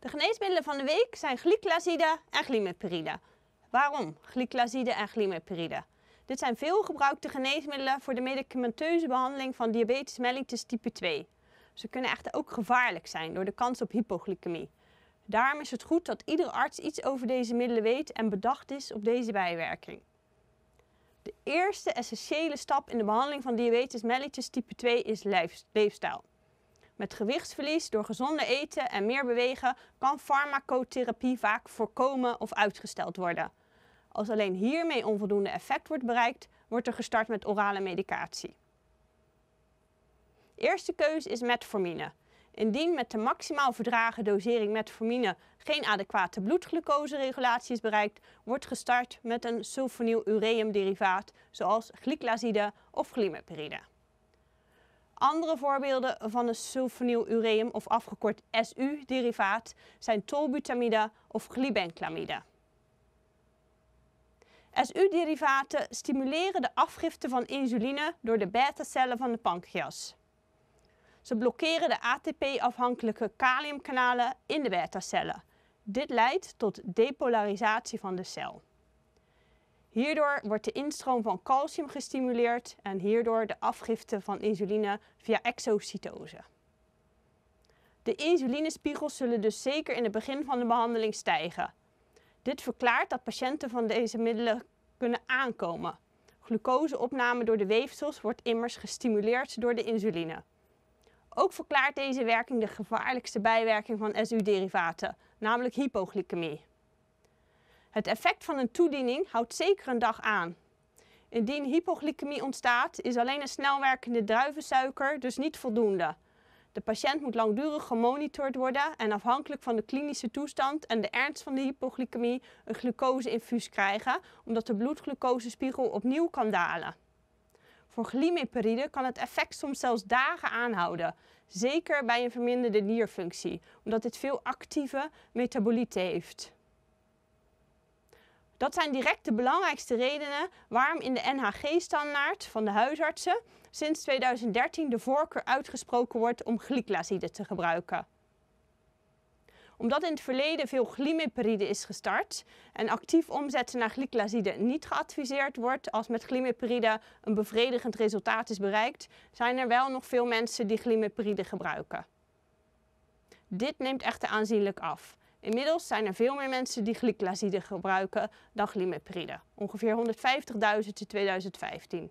De geneesmiddelen van de week zijn glyclazide en glimepiride. Waarom glyclazide en glimepiride? Dit zijn veel gebruikte geneesmiddelen voor de medicamenteuze behandeling van diabetes mellitus type 2. Ze kunnen echter ook gevaarlijk zijn door de kans op hypoglycemie. Daarom is het goed dat iedere arts iets over deze middelen weet en bedacht is op deze bijwerking. De eerste essentiële stap in de behandeling van diabetes mellitus type 2 is leefstijl. Met gewichtsverlies door gezonde eten en meer bewegen kan farmacotherapie vaak voorkomen of uitgesteld worden. Als alleen hiermee onvoldoende effect wordt bereikt, wordt er gestart met orale medicatie. Eerste keuze is metformine. Indien met de maximaal verdragen dosering metformine geen adequate bloedglucoseregulatie is bereikt, wordt gestart met een sulfonylureumderivaat zoals glyclazide of glimepiride. Andere voorbeelden van een sulfonylureum of afgekort SU-derivaat zijn tolbutamide of glibenclamide. SU-derivaten stimuleren de afgifte van insuline door de beta-cellen van de pancreas. Ze blokkeren de ATP-afhankelijke kaliumkanalen in de beta-cellen. Dit leidt tot depolarisatie van de cel. Hierdoor wordt de instroom van calcium gestimuleerd en hierdoor de afgifte van insuline via exocytose. De insulinespiegels zullen dus zeker in het begin van de behandeling stijgen. Dit verklaart dat patiënten van deze middelen kunnen aankomen. Glucoseopname door de weefsels wordt immers gestimuleerd door de insuline. Ook verklaart deze werking de gevaarlijkste bijwerking van SU-derivaten, namelijk hypoglycemie. Het effect van een toediening houdt zeker een dag aan. Indien hypoglycemie ontstaat, is alleen een snelwerkende druivensuiker dus niet voldoende. De patiënt moet langdurig gemonitord worden en afhankelijk van de klinische toestand en de ernst van de hypoglycemie een glucoseinfuus krijgen, omdat de bloedglucosespiegel opnieuw kan dalen. Voor glimeperide kan het effect soms zelfs dagen aanhouden, zeker bij een verminderde nierfunctie, omdat dit veel actieve metabolieten heeft. Dat zijn direct de belangrijkste redenen waarom in de NHG-standaard van de huisartsen sinds 2013 de voorkeur uitgesproken wordt om glyclaside te gebruiken. Omdat in het verleden veel glimepiride is gestart en actief omzetten naar glyclaside niet geadviseerd wordt als met glimepiride een bevredigend resultaat is bereikt, zijn er wel nog veel mensen die glimepiride gebruiken. Dit neemt echter aanzienlijk af. Inmiddels zijn er veel meer mensen die glyclaside gebruiken dan glimepiride, ongeveer 150.000 in 2015.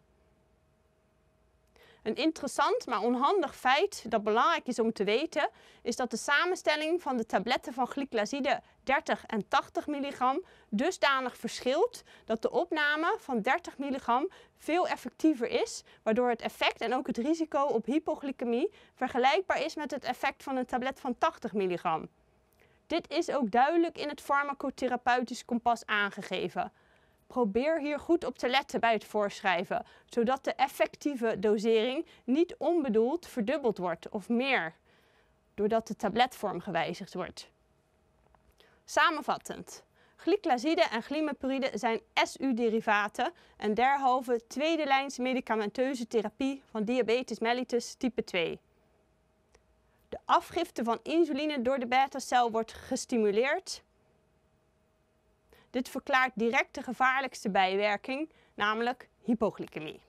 Een interessant maar onhandig feit dat belangrijk is om te weten, is dat de samenstelling van de tabletten van glyclaside 30 en 80 milligram dusdanig verschilt dat de opname van 30 milligram veel effectiever is, waardoor het effect en ook het risico op hypoglycemie vergelijkbaar is met het effect van een tablet van 80 milligram. Dit is ook duidelijk in het farmacotherapeutisch kompas aangegeven. Probeer hier goed op te letten bij het voorschrijven, zodat de effectieve dosering niet onbedoeld verdubbeld wordt of meer, doordat de tabletvorm gewijzigd wordt. Samenvattend. Glyclaside en glimepiride zijn SU-derivaten en derhalve tweede lijns medicamenteuze therapie van diabetes mellitus type 2 de afgifte van insuline door de beta-cel wordt gestimuleerd. Dit verklaart direct de gevaarlijkste bijwerking, namelijk hypoglycemie.